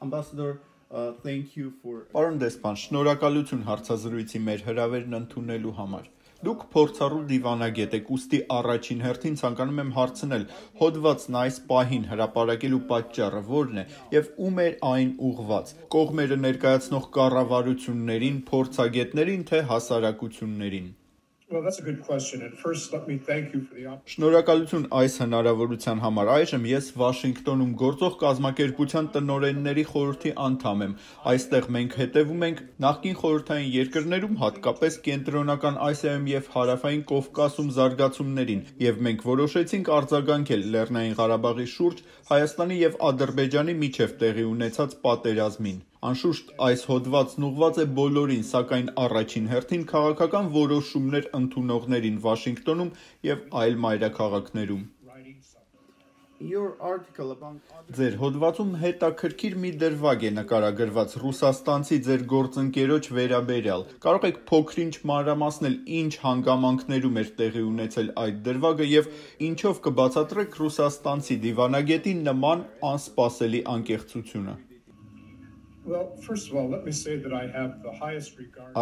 Ambassador Uh, thank you for Պարոն դեսպան, շնորհակալություն հարցազրույցի մեր հրավերն ընդունելու համար։ Դուք փորձառու դիվանագետ եք, ուստի առաջին հերթին ցանկանում եմ հարցնել՝ հոդվածն այս պահին հրապարակելու պատճառը ո՞րն է եւ ում է այն ուղված։ Կողմերը ներկայացնող կառավարություններին, փորձագետներին թե հասարակություններին։ Well, that's a good question. And first, let me thank you for the opportunity. Շնորհակալություն այս հնարավորության համար։ Այժմ ես Վաշինգտոնում գործող կազմակերպության տնօրենների խորհրդի անդամ եմ։ Այստեղ մենք հետևում ենք նախկին խորհրդային երկրներում, հատկապես Կենտրոնական Ասիայում եւ Հարավային Կովկասում զարգացումներին, եւ մենք որոշեցինք արձագանքել Լեռնային Ղարաբաղի շուրջ Հայաստանի եւ Ադրբեջանի միջև տեղի ունեցած պատերազմին։ Անշուշտ այս հոդվածն ուղղված է բոլորին, սակայն առաջին հերթին քաղաքական որոշումներ ընդունողներին Վաշինգտոնում եւ այլ մայրաքաղաքներում։ Ձեր հոդվածում հետաքրքիր մի դրվագ է նկարագրված Ռուսաստանցի ձեր գործընկերոջ վերաբերյալ։ Կարող եք փոքրինչ մանրամասնել ինչ հանգամանքներում էր տեղի ունեցել այդ դրվագը եւ ինչով կբացատրեք ռուսաստանցի դիվանագետին նման անսպասելի անկեղծությունը։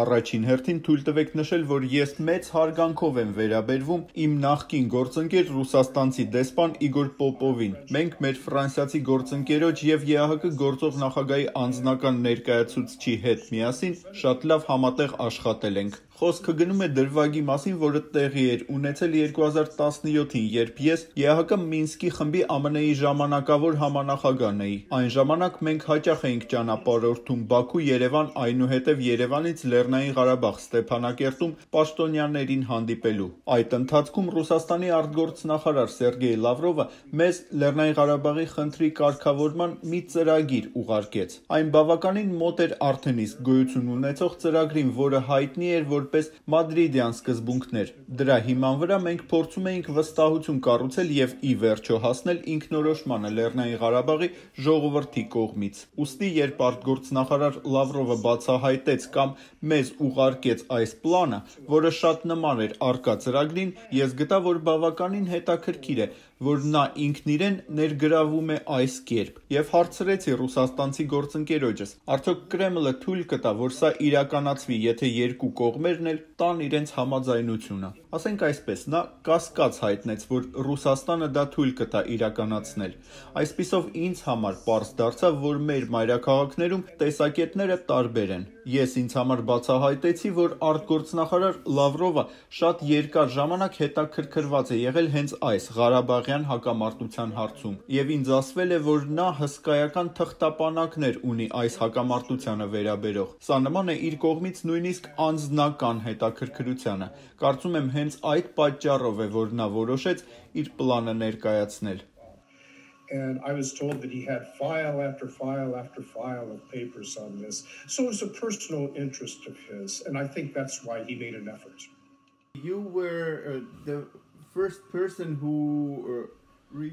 Առաջին հերթին թույլ տվեք նշել, որ ես մեծ հարգանքով եմ վերաբերվում իմ նախկին գործընկեր ռուսաստանցի դեսպան Իգոր Պոպովին։ Մենք մեր ֆրանսիացի գործընկերոջ եւ ԵԱՀԿ գործող նախագահի անձնական ներկայացուցչի հետ միասին շատ լավ համատեղ աշխատել ենք։ Խոսքը գնում է դրվագի մասին, որը տեղի էր ունեցել 2017-ին, երբ ես ԵԱՀԿ Մինսկի խմբի ԱՄՆ-ի ժամանակավոր համանախագահն էի։ Այն ժամանակ մենք հաճախ էինք ճանապարհորդում Բաքու-Երևան, այնուհետև Երևանից Լեռնային Ղարաբաղ Ստեփանակերտում պաշտոնյաներին հանդիպելու։ Այդ ընթացքում Ռուսաստանի արտգործնախարար Սերգեյ Լավրովը մեզ Լեռնային Ղարաբաղի խնդրի կարգավորման մի ծրագիր ուղարկեց։ Այն բավականին մոտ էր արդեն իսկ գոյություն ունեցող ծրագրին, որը հայտնի էր, որ որպես մադրիդյան սկզբունքներ։ Դրա հիման վրա մենք փորձում էինք վստահություն կառուցել եւ ի վերջո հասնել ինքնորոշմանը Լեռնային Ղարաբաղի ժողովրդի կողմից։ Ոստի երբ արտգործնախարար Լավրովը բացահայտեց կամ մեզ ուղարկեց այս պլանը, որը շատ նման էր արկա ծրագրին, ես գտա, որ բավականին հետաքրքիր է որ նա ինքն իրեն ներգրավում է այս կերպ եւ հարցրեցի ռուսաստանցի գործընկերոջս արդյոք կրեմլը թույլ կտա որ սա իրականացվի եթե երկու կողմերն էլ տան իրենց համաձայնությունը ասենք այսպես նա կասկած հայտնեց որ ռուսաստանը դա թույլ կտա իրականացնել այսпիսով ինձ համար པարզ դարձավ որ մեր մայրաքաղաքներում տեսակետները տարբեր են ես ինձ համար բացահայտեցի որ արտգործնախարար Լավրովը շատ երկար ժամանակ հետաքրքրված է եղել հենց այս Ղարաբաղ Արցախյան հակամարտության հարցում եւ ինձ ասվել է, որ նա հսկայական թղթապանակներ ունի այս հակամարտությանը վերաբերող։ Սա նման է իր կողմից նույնիսկ անձնական հետաքրքրությանը։ Կարծում եմ հենց այդ պատճառով է, որ նա որոշեց իր պլանը ներկայացնել and I was told that he had file after file after file of papers on this. So it was a personal interest of his, and I think that's why he made an effort. You were uh, the first person who uh,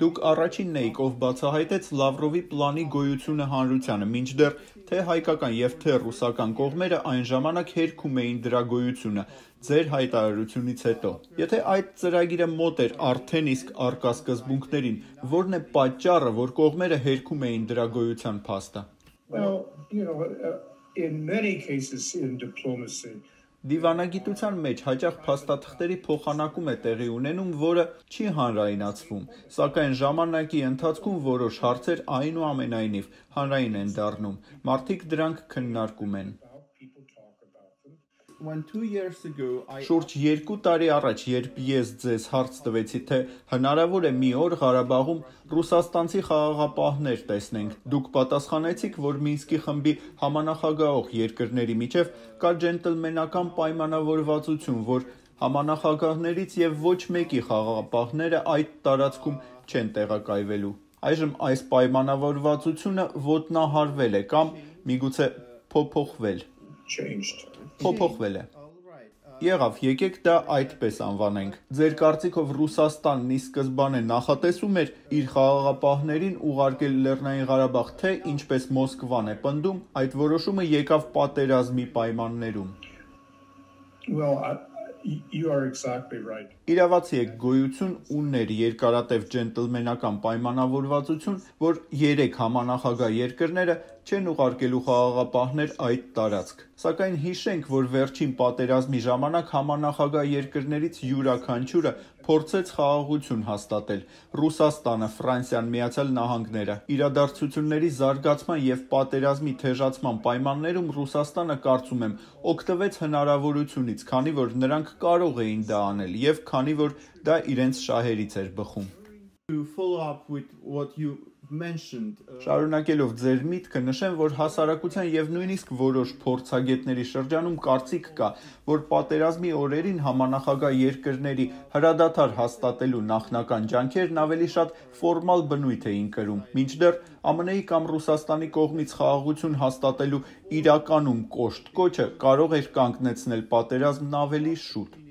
Դուք առաջինն էիք, ով բացահայտեց Լավրովի պլանի գոյությունը հանրությանը, մինչդեռ թե հայկական եւ թե ռուսական կողմերը այն ժամանակ հերքում էին դրա գոյությունը ձեր հայտարարությունից հետո։ Եթե այդ ծրագիրը մոտ էր արդեն իսկ արկա սկզբունքներին, որն է պատճառը, որ կողմերը հերքում էին դրա գոյության փաստը։ Well, you know, uh, in many cases in diplomacy Դիվանագիտության մեջ հաճախ փաստաթղթերի փոխանակում է տեղի ունենում, որը չի հանրայնացվում, սակայն ժամանակի ընթացքում որոշ հարցեր այնուամենայնիվ հանրային են դառնում։ Մարդիկ դրանք քննարկում են։ Շուրջ 2 տարի առաջ, երբ ես ձեզ հարց տվեցի, թե հնարավոր է մի օր Ղարաբաղում ռուսաստանցի խաղաղապահներ տեսնենք, դուք պատասխանեցիք, որ Մինսկի խմբի համանախագահող երկրների միջև կա джենտլմենական պայմանավորվածություն, որ համանախագահներից եւ ոչ մեկի խաղաղապահները այդ տարածքում չեն տեղակայվելու։ Այժմ այս պայմանավորվածությունը ոտնահարվել է կամ միգուցե փոփոխվել։ changed փոփոխվել է։ Եղավ, եկեք դա այդպես անվանենք։ Ձեր կարծիքով Ռուսաստանն ի սկզբանե նախատեսում էր իր խաղաղապահներին ուղարկել Լեռնային Ղարաբաղ, թե ինչպես Մոսկվան է պնդում, այդ որոշումը եկավ պատերազմի պայմաններում։ Well, I you are exactly right. Իրավացի եք գոյություն ուններ երկարատև ջենտլմենական պայմանավորվածություն, որ 3 համանախագահ երկրները չեն ուղարկելու խաղաղապահներ այդ տարածք։ Սակայն հիշենք, որ վերջին պատերազմի ժամանակ համանախագահ երկրներից յուրաքանչյուրը փորձեց խաղաղություն հաստատել։ Ռուսաստանը, Ֆրանսիան, Միացյալ Նահանգները իրադարձությունների զարգացման եւ պատերազմի թեժացման պայմաններում Ռուսաստանը կարծում եմ օգտվեց հնարավորությունից, քանի որ նրանք կարող էին դա անել եւ քանի որ դա իրենց շահերից էր բխում to follow up with what you Uh, Շարունակելով ձեր միտքը, նշեմ, որ հասարակության եւ նույնիսկ որոշ փորձագետների շրջանում կարծիք կա, որ պատերազմի օրերին համանախագահ երկրների հրադադար հաստատելու նախնական ջանքերն ավելի շատ ֆորմալ բնույթ էին կրում։ Մինչդեռ ԱՄՆ-ի կամ Ռուսաստանի կողմից խաղաղություն հաստատելու իրականում կոշտ կոչը կարող էր կանգնեցնել պատերազմն ավելի շուտ։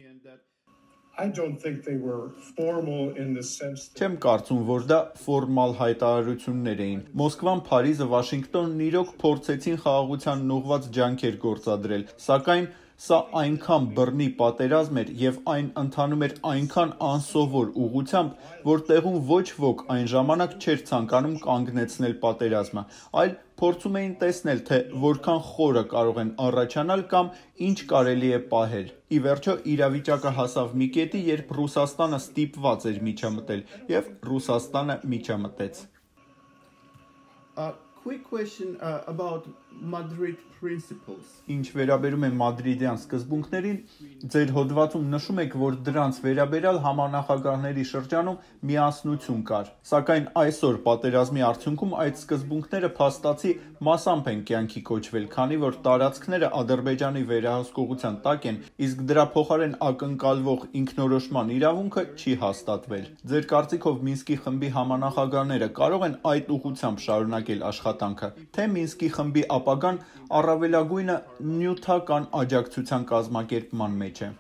Չեմ կարծում, որ դա ֆորմալ հայտարարություններ էին։ Մոսկվան, Փարիզը, Վաշինգտոնն իրոք փորձեցին խաղաղությանն ուղված ջանքեր գործադրել, սակայն Սա այնքան բռնի պատերազմ էր եւ այն ընթանում էր այնքան անսովոր ուղությամբ, որ տեղում ոչ ոք այն ժամանակ չէր ցանկանում կանգնեցնել պատերազմը, այլ փորձում էին տեսնել, թե որքան խորը կարող են առաջանալ կամ ինչ կարելի է պահել։ Ի վերջո իրավիճակը հասավ մի կետի, երբ Ռուսաստանը ստիպված էր միջամտել, եւ Ռուսաստանը միջամտեց։ A quick question uh, about Madrid principles։ Ինչ վերաբերում է մադրիդյան սկզբունքներին, ձեր հոդվածում նշում եք, որ դրանց վերաբերյալ համանախագահների շրջանում միասնություն կար, սակայն այսօր պատերազմի արդյունքում այդ սկզբունքները փաստացի մասամբ են կյանքի կոչվել, քանի որ տարածքները Ադրբեջանի վերահսկողության տակ են, իսկ դրա փոխարեն ակնկալվող ինքնորոշման իրավունքը չի հաստատվել։ Ձեր կարծիքով Մինսկի խմբի համանախագահները կարող են այդ ուղությամբ շարունակել աշխատանքը, թե Մինսկի խմբի ապ ապագան առավելագույնը նյութական աջակցության կազմակերպման մեջ է։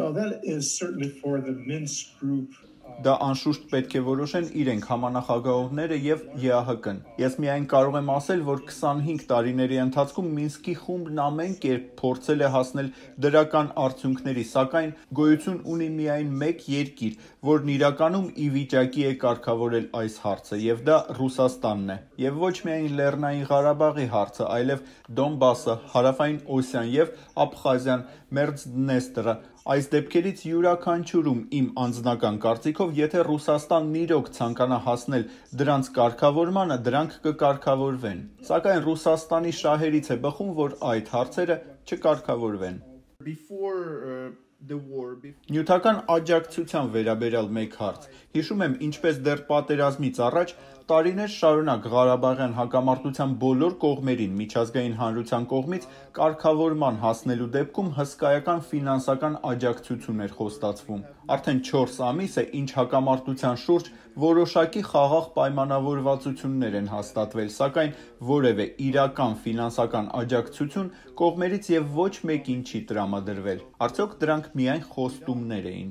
Well, that is certainly for the Minsk group Դա անշուշտ պետք է որոշեն իրենք համանախագահողները եւ ԵԱՀԿ-ն։ Ես միայն կարող եմ ասել, որ 25 տարիների ընթացքում Մինսկի խումբն ամեն կերպ փորձել է հասնել դրական արդյունքների, սակայն գոյություն ունի միայն մեկ երկիր, որն իրականում ի վիճակի է կարգավորել այս հարցը, եւ դա Ռուսաստանն է։ Եվ ոչ միայն Լեռնային Ղարաբաղի հարցը, այլև Դոնբասը, Հարավային Օսիան եւ Աբխազիան Մերձդնեստրը։ Այս դեպքերից յուրաքանչյուրում իմ անձնական կարծիքով, եթե Ռուսաստանն իրոք ցանկանա հասնել դրանց կարգավորմանը, դրանք կկարգավորվեն։ Սակայն Ռուսաստանի շահերից է բխում, որ այդ հարցերը չկարգավորվեն։ Before uh, Նյութական աջակցության վերաբերյալ մեկ հարց։ Հիշում եմ, ինչպես դեռ պատերազմից առաջ տարիներ շարունակ Ղարաբաղյան հակամարտության բոլոր կողմերին միջազգային հանրության կողմից կարգավորման հասնելու դեպքում հսկայական ֆինանսական աջակցություն էր խոստացվում։ Արդեն 4 ամիս է, ինչ հակամարտության շուրջ որոշակի խաղաղ պայմանավորվածություններ են հաստատվել, սակայն որևէ իրական ֆինանսական աջակցություն կողմերից եւ ոչ մեկին չի տրամադրվել։ Արդյոք դրանք միայն խոստումներ էին։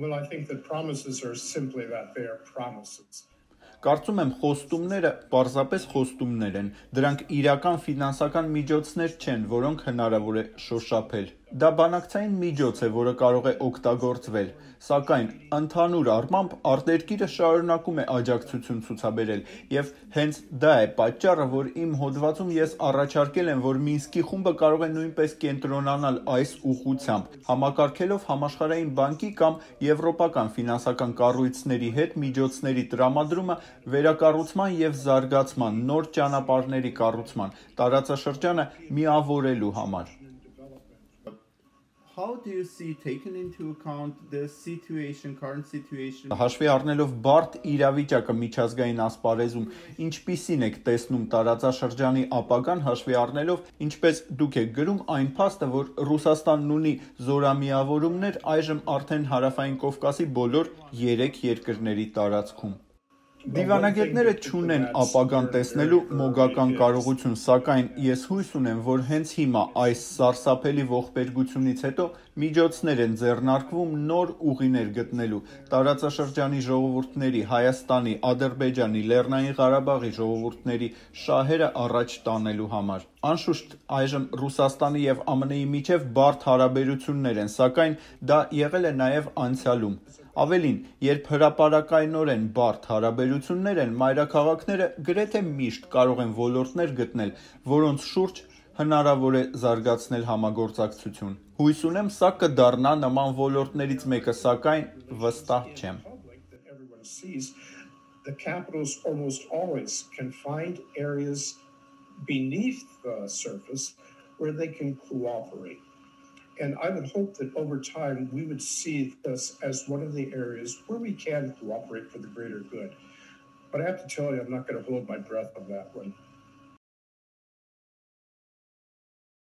Well, I think that promises are simply that they are promises. Կարծում եմ խոստումները պարզապես խոստումներ են։ Դրանք իրական ֆինանսական միջոցներ չեն, որոնք հնարավոր է շոշափել։ Դա բանակցային միջոց է, որը կարող է օգտագործվել, սակայն ընդհանուր առմամբ արտերկիրը շարունակում է աջակցություն ցուցաբերել, եւ հենց դա է պատճառը, որ իմ հոդվածում ես առաջարկել եմ, որ Մինսկի խումբը կարող է նույնպես կենտրոնանալ այս ուղղությամբ, համակարգելով համաշխարհային բանկի կամ եվրոպական ֆինանսական կառույցների հետ միջոցների տրամադրումը վերակառուցման եւ զարգացման նոր ճանապարհների կառուցման տարածաշրջանը միավորելու համար how do you see taken into account the situation current situation Հաշվի առնելով բարդ իրավիճակը միջազգային ասպարեզում ինչպիսին եք տեսնում տարածաշրջանի ապագան հաշվի առնելով ինչպես դուք եք գրում այն փաստը որ Ռուսաստանն ունի զորամիավորումներ այժմ արդեն հարավային Կովկասի բոլոր 3 երկրների տարածքում Դիվանագետները չունեն ապագան տեսնելու մոգական կարողություն, սակայն ես հույս ունեմ, որ հենց հիմա այս սարսափելի ողբերգությունից հետո միջոցներ են ձեռնարկվում նոր ուղիներ գտնելու։ Տարածաշրջանի ժողովուրդների, Հայաստանի, Ադրբեջանի, Լեռնային Ղարաբաղի ժողովուրդների շահերը առաջ տանելու համար։ Անշուշտ այժմ Ռուսաստանի եւ ԱՄՆ-ի միջև բարդ հարաբերություններ են, սակայն դա եղել է նաեւ անցյալում։ Ավելին, երբ հրապարակայնորեն բարդ հարաբերություններ են, մայրաքաղաքները գրեթե միշտ կարող են ոլորտներ գտնել, որոնց շուրջ հնարավոր է զարգացնել համագործակցություն։ Հույս ունեմ, սա կդառնա նման ոլորտներից մեկը, սակայն վստահ չեմ։ The capitals almost always can find areas beneath the surface where they can cooperate. And I would hope that over time we would see this as one of the areas where we can cooperate for the greater good. But I have to tell you, I'm not going to hold my breath on that one.